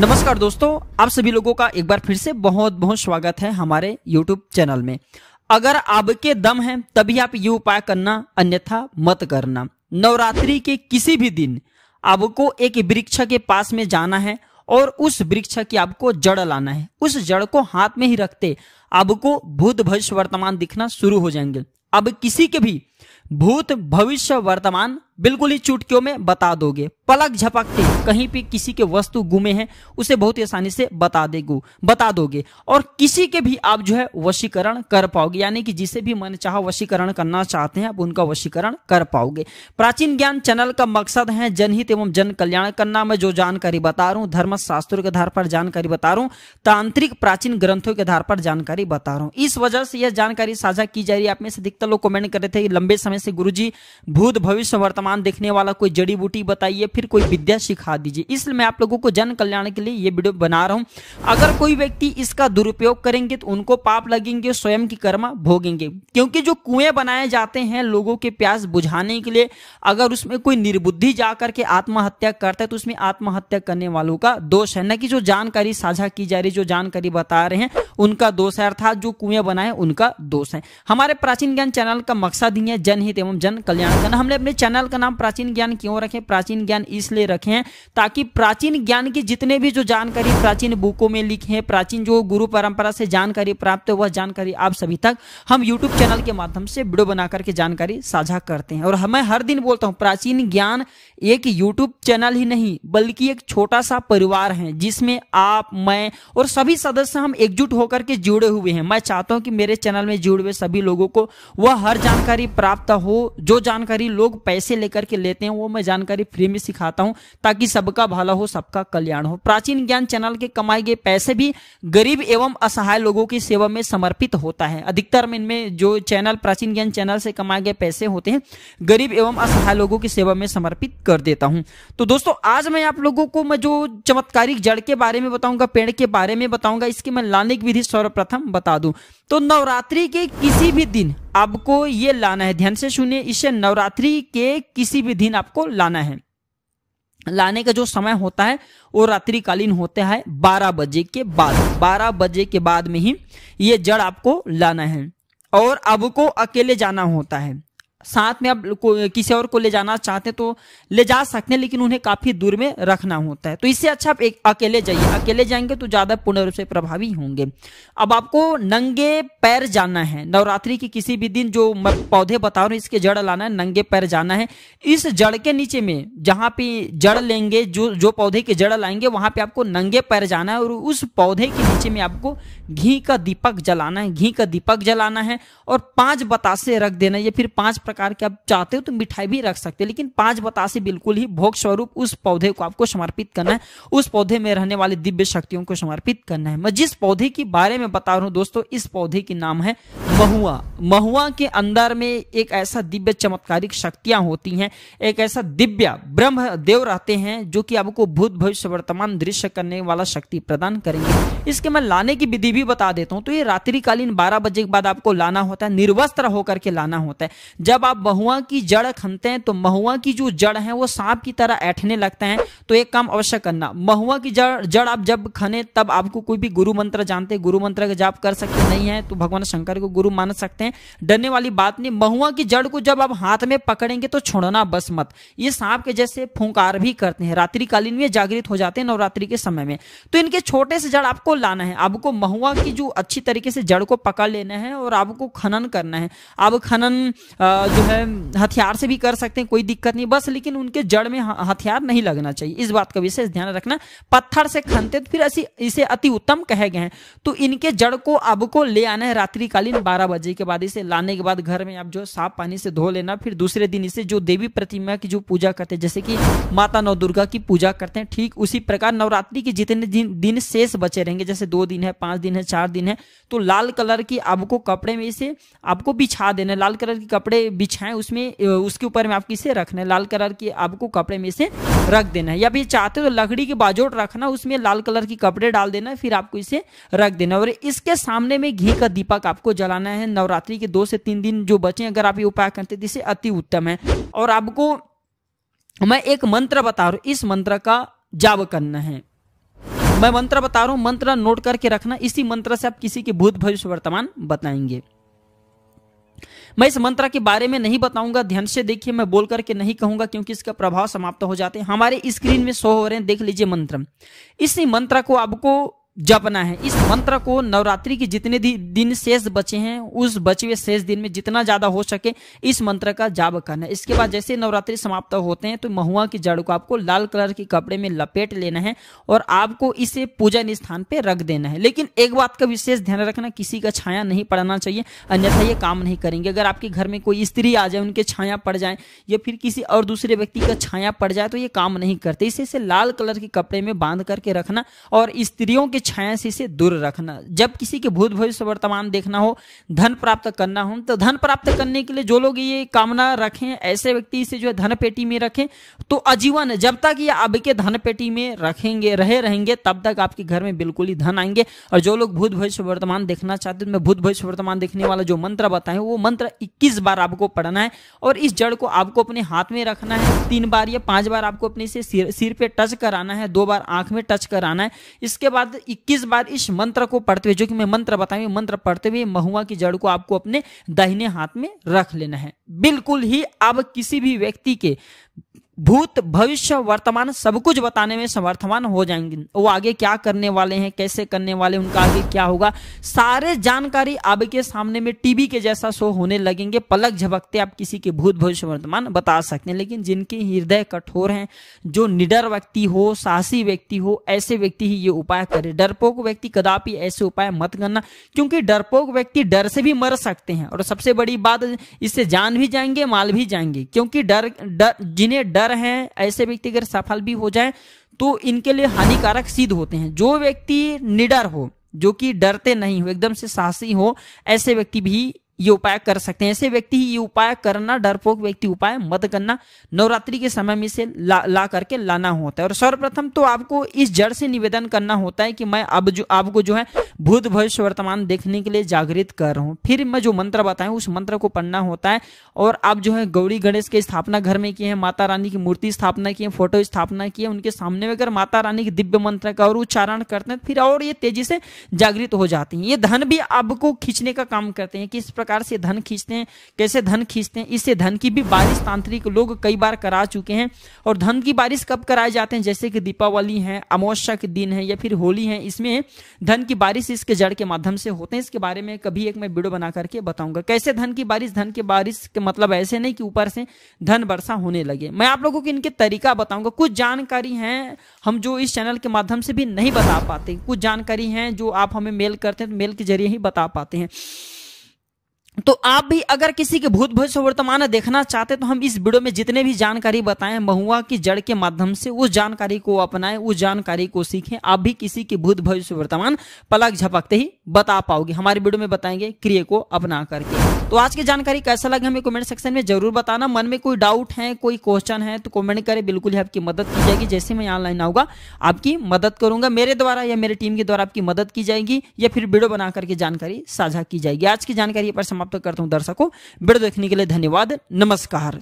नमस्कार दोस्तों आप सभी लोगों का एक बार फिर से बहुत बहुत स्वागत है हमारे YouTube चैनल में अगर आपके दम है तभी आप ये उपाय करना अन्यथा मत करना नवरात्रि के किसी भी दिन आपको एक वृक्ष के पास में जाना है और उस वृक्ष की आपको जड़ लाना है उस जड़ को हाथ में ही रखते आपको भूत भविष्य वर्तमान दिखना शुरू हो जाएंगे अब किसी के भी भूत भविष्य वर्तमान बिल्कुल ही चुटकियों में बता दोगे पलक झपकते कहीं पे किसी के वस्तु गुमे हैं उसे बहुत ही आसानी से बता देगो बता दोगे और किसी के भी आप जो है वशीकरण कर पाओगे यानी कि जिसे भी मन चाह वशीकरण करना चाहते हैं आप उनका वशीकरण कर पाओगे प्राचीन ज्ञान चैनल का मकसद है जनहित एवं जन कल्याण करना मैं जो जानकारी बता रहा हूँ धर्म शास्त्रों के आधार पर जानकारी बता रहा हूँ तांत्रिक प्राचीन ग्रंथों के आधार पर जानकारी बता रहा हूँ इस वजह से यह जानकारी साझा की जा रही है आप में से अधिकतर लोग कमेंट कर रहे थे लंबे समय से गुरु भूत भविष्य वर्तमान सामान देखने वाला कोई जड़ी बूटी बताइए फिर कोई विद्या सिखा दीजिए इसलिए मैं आप लोगों को जन कल्याण के लिए ये वीडियो बना रहा हूँ अगर कोई व्यक्ति इसका दुरुपयोग करेंगे तो उनको पाप लगेंगे स्वयं की कर्मा भोगेंगे क्योंकि जो कुएं बनाए जाते हैं लोगों के प्यास बुझाने के लिए अगर उसमें कोई निर्बुद्धि जा करके आत्महत्या करता है तो उसमें आत्महत्या करने वालों का दोष है न कि जो जानकारी साझा की जा रही जो जानकारी बता रहे हैं उनका दोष है अर्थात जो कुएं बनाए उनका दोष है हमारे प्राचीन ज्ञान चैनल का मकसद ही है जनहित एवं जन कल्याण करना हमने अपने चैनल का नाम प्राचीन ज्ञान क्यों रखे प्राचीन ज्ञान इसलिए रखे हैं ताकि प्राचीन ज्ञान की जितने भी जो जानकारी प्राचीन बुकों में लिखे हैं प्राचीन जो गुरु परंपरा से जानकारी प्राप्त है वह जानकारी आप सभी तक हम यूट्यूब चैनल के माध्यम से वीडियो बना करके जानकारी साझा करते हैं और मैं हर दिन बोलता हूँ प्राचीन ज्ञान एक यूट्यूब चैनल ही नहीं बल्कि एक छोटा सा परिवार है जिसमें आप मैं और सभी सदस्य हम एकजुट हो होकर के जुड़े हुए हैं मैं चाहता हूं कि मेरे चैनल में जुड़े हुए सभी लोगों को वह हर जानकारी प्राप्त हो जो जानकारी लोग पैसे लेकर के लेते हैं वो मैं जानकारी फ्री में सिखाता हूं ताकि सबका भला हो सबका कल्याण हो प्राचीन ज्ञान चैनल के कमाए गए पैसे भी गरीब एवं असहाय लोगों की सेवा में समर्पित होता है अधिकतर इनमें जो चैनल प्राचीन ज्ञान चैनल से कमाए गए पैसे होते हैं गरीब एवं असहाय लोगों की सेवा में समर्पित कर देता हूं तो दोस्तों आज मैं आप लोगों को मैं जो चमत्कारिक जड़ के बारे में बताऊंगा पेड़ के बारे में बताऊंगा इसकी मैं लाने की विधि भी सर्वप्रथम बता दूं तो नवरात्रि के किसी भी दिन आपको ये लाना है ध्यान से सुनिए इसे नवरात्रि के किसी भी दिन आपको लाना है लाने का जो समय होता है वो रात्रिकालीन होता है बारह बजे के बाद बारह बजे के बाद में ही ये जड़ आपको लाना है और आपको अकेले जाना होता है साथ में आप किसी और को ले जाना चाहते हैं तो ले जा सकते हैं लेकिन उन्हें काफी दूर में रखना होता है तो इससे अच्छा आप एक अकेले जाइए अकेले जाएंगे तो ज्यादा पूर्ण रूप से प्रभावी होंगे अब आपको नंगे पैर जाना है नवरात्रि के किसी भी दिन जो मैं पौधे बता रहा हूँ इसके जड़ लाना है नंगे पैर जाना है इस जड़ के नीचे में जहां पे जड़ लेंगे जो जो पौधे की जड़ लाएंगे वहां पे आपको नंगे पैर जाना है और उस पौधे के नीचे में आपको घी का दीपक जलाना है घी का दीपक जलाना है और पांच बतासे रख देना या फिर पांच प्रकार के आप चाहते हो तो मिठाई भी रख सकते हो लेकिन पांच बतासे बिल्कुल ही भोग स्वरूप उस पौधे को आपको समर्पित करना है उस पौधे में रहने वाले दिव्य शक्तियों को समर्पित करना है मैं जिस पौधे के बारे में बता रहा हूँ दोस्तों इस पौधे की नाम है महुआ महुआ के अंदर में एक ऐसा दिव्य चमत्कारिक शक्तियां होती हैं एक ऐसा दिव्य ब्रह्म देव रहते हैं जो कि आपको भूत भविष्य वर्तमान दृश्य करने वाला शक्ति प्रदान करेंगे इसके मैं लाने की विधि भी बता देता हूँ तो ये रात्रिकालीन बारह बजे के बाद आपको लाना होता है निर्वस्त्र होकर के लाना होता है जब जब आप महुआ की जड़ खनते हैं तो महुआ की जो जड़ है वो सांप की तरह ऐठने लगते हैं तो एक काम अवश्य करना महुआ की जड़ जड़ आप जब खने तब आपको कोई भी गुरु मंत्र जानते हैं गुरु मंत्र का जाप कर सकते नहीं है तो भगवान शंकर को गुरु मान सकते हैं डरने वाली बात नहीं महुआ की जड़ को जब आप हाथ में पकड़ेंगे तो छोड़ना बस मत ये सांप के जैसे फूंकार भी करते हैं रात्रि कालीन में जागृत हो जाते हैं नवरात्रि के समय में तो इनके छोटे से जड़ आपको लाना है आपको महुआ की जो अच्छी तरीके से जड़ को पकड़ लेना है और आपको खनन करना है आप खनन जो है हथियार से भी कर सकते हैं कोई दिक्कत नहीं बस लेकिन उनके जड़ में हथियार नहीं लगना चाहिए इस बात का विशेष ध्यान रखना पत्थर से खनते तो फिर ऐसी इसे अति उत्तम कहे गए हैं तो इनके जड़ को अब को ले आना है रात्रिकालीन बारह बजे के बाद इसे लाने के बाद घर में आप जो साफ पानी से धो लेना फिर दूसरे दिन इसे जो देवी प्रतिमा की जो पूजा करते हैं जैसे कि माता नव दुर्गा की पूजा करते हैं ठीक उसी प्रकार नवरात्रि के जितने दिन शेष बचे रहेंगे जैसे दो दिन है पांच दिन है चार दिन है तो लाल कलर की आपको कपड़े में इसे आपको बिछा देना लाल कलर के कपड़े बिछाएं उसमें उसके ऊपर में आपको इसे रखना है लाल कलर की आपको कपड़े में इसे रख देना है या फिर चाहते तो लकड़ी की बाजोट रखना उसमें लाल कलर के कपड़े डाल देना है फिर आपको इसे रख देना है और इसके सामने में घी का दीपक आपको जलाना है नवरात्रि के दो से तीन दिन जो बचे अगर आप ये उपाय करते तो इसे अति उत्तम है और आपको मैं एक मंत्र बता रहा हूं इस मंत्र का जाप करना है मैं मंत्र बता रहा हूं मंत्र नोट करके रखना इसी मंत्र से आप किसी के भूत भविष्य वर्तमान बताएंगे मैं इस मंत्र के बारे में नहीं बताऊंगा ध्यान से देखिए मैं बोल करके नहीं कहूंगा क्योंकि इसका प्रभाव समाप्त हो जाते हैं हमारे स्क्रीन में शो हो रहे हैं देख लीजिए मंत्र इसी मंत्र को आपको जपना है इस मंत्र को नवरात्रि के जितने दिन शेष बचे हैं उस बचे हुए शेष दिन में जितना ज्यादा हो सके इस मंत्र का जाप करना है इसके बाद जैसे नवरात्रि समाप्त होते हैं तो महुआ की जड़ को आपको लाल कलर के कपड़े में लपेट लेना है और आपको इसे पूजन स्थान पर रख देना है लेकिन एक बात का विशेष ध्यान रखना किसी का छाया नहीं पड़ना चाहिए अन्यथा ये काम नहीं करेंगे अगर आपके घर में कोई स्त्री आ जाए उनके छाया पड़ जाए या फिर किसी और दूसरे व्यक्ति का छाया पड़ जाए तो ये काम नहीं करते इसे लाल कलर के कपड़े में बांध करके रखना और स्त्रियों के छाया से दूर रखना जब किसी के भूत भविष्य वर्तमान देखना हो धन प्राप्त करना हो तो धन प्राप्त करने के लिए जो लोग ये कामना रखें ऐसे व्यक्ति इसे जो है धन पेटी में रखें तो आजीवन जब तक ये अब के धन पेटी में रखेंगे रहे रहेंगे तब तक आपके घर में बिल्कुल ही धन आएंगे और जो लोग भूत भविष्य वर्तमान देखना चाहते हैं मैं भूत भविष्य वर्तमान देखने वाला जो मंत्र बताएं वो मंत्र इक्कीस बार आपको पढ़ना है और इस जड़ को आपको अपने हाथ में रखना है तीन बार या पांच बार आपको अपने से सिर पे टच कराना है दो बार आंख में टच कराना है इसके बाद इक्कीस बार इस मंत्र को पढ़ते हुए जो कि मैं मंत्र बताऊंगी मंत्र पढ़ते हुए महुआ की जड़ को आपको अपने दाहिने हाथ में रख लेना है बिल्कुल ही अब किसी भी व्यक्ति के भूत भविष्य वर्तमान सब कुछ बताने में समर्थवान हो जाएंगे वो आगे क्या करने वाले हैं कैसे करने वाले उनका आगे क्या होगा सारे जानकारी आपके सामने में टीवी के जैसा शो होने लगेंगे पलक झपकते आप किसी के भूत भविष्य वर्तमान बता सकते हैं लेकिन जिनके हृदय कठोर हैं जो निडर व्यक्ति हो साहसी व्यक्ति हो ऐसे व्यक्ति ही ये उपाय करे डरपोक व्यक्ति कदापि ऐसे उपाय मत करना क्योंकि डरपोक व्यक्ति डर से भी मर सकते हैं और सबसे बड़ी बात इससे जान भी जाएंगे माल भी जाएंगे क्योंकि डर डर जिन्हें डर रहे हैं ऐसे व्यक्ति अगर सफल भी हो जाए तो इनके लिए हानिकारक सिद्ध होते हैं जो व्यक्ति निडर हो जो कि डरते नहीं हो एकदम से साहसी हो ऐसे व्यक्ति भी ये उपाय कर सकते हैं ऐसे व्यक्ति ही ये उपाय करना डरपोक व्यक्ति उपाय मत करना नवरात्रि के समय में इसे ला, ला करके लाना होता है और सर्वप्रथम तो आपको इस जड़ से निवेदन करना होता है कि मैं अब जो आपको जो है भूत भविष्य वर्तमान देखने के लिए जागृत कर रहा हूँ फिर मैं जो मंत्र बताया उस मंत्र को पढ़ना होता है और आप जो है गौरी गणेश के स्थापना घर में किए हैं माता रानी की मूर्ति स्थापना की है फोटो स्थापना की है उनके सामने में अगर माता रानी के दिव्य मंत्र का और उच्चारण करते हैं फिर और ये तेजी से जागृत हो जाती है ये धन भी आपको खींचने का काम करते हैं किस प्रकार प्रकार से धन खींचते हैं कैसे धन खींचते हैं इससे धन की भी बारिश तांत्रिक लोग कई बार करा चुके हैं और धन की बारिश कब कराए जाते हैं जैसे कि दीपावली है अमावस्या के दिन है या फिर होली है इसमें धन की बारिश इसके जड़ के माध्यम से होते हैं इसके बारे में कभी एक मैं वीडियो बना करके बताऊंगा कैसे धन की बारिश धन की बारिश के मतलब ऐसे नहीं कि ऊपर से धन वर्षा होने लगे मैं आप लोगों को इनके तरीका बताऊंगा कुछ जानकारी है हम जो इस चैनल के माध्यम से भी नहीं बता पाते कुछ जानकारी है जो आप हमें मेल करते हैं तो मेल के जरिए ही बता पाते हैं तो आप भी अगर किसी के भूत भविष्य वर्तमान देखना चाहते तो हम इस वीडियो में जितने भी जानकारी बताएं महुआ की जड़ के माध्यम से उस जानकारी को अपनाएं उस जानकारी को सीखें आप भी किसी के भूत भविष्य वर्तमान पलक झपकते ही बता पाओगे हमारे वीडियो में बताएंगे क्रिय को अपना करके तो आज की जानकारी कैसा लगे हमें कॉमेंट सेक्शन में जरूर बताना मन में कोई डाउट है कोई क्वेश्चन है तो कॉमेंट करें बिल्कुल ही आपकी मदद की जाएगी जैसे मैं ऑनलाइन आऊंगा आपकी मदद करूंगा मेरे द्वारा या मेरे टीम के द्वारा आपकी मदद की जाएगी या फिर वीडियो बना करके जानकारी साझा की जाएगी आज की जानकारी पर समाप्त समाप्त करता हूँ दर्शकों वीडियो देखने के लिए धन्यवाद नमस्कार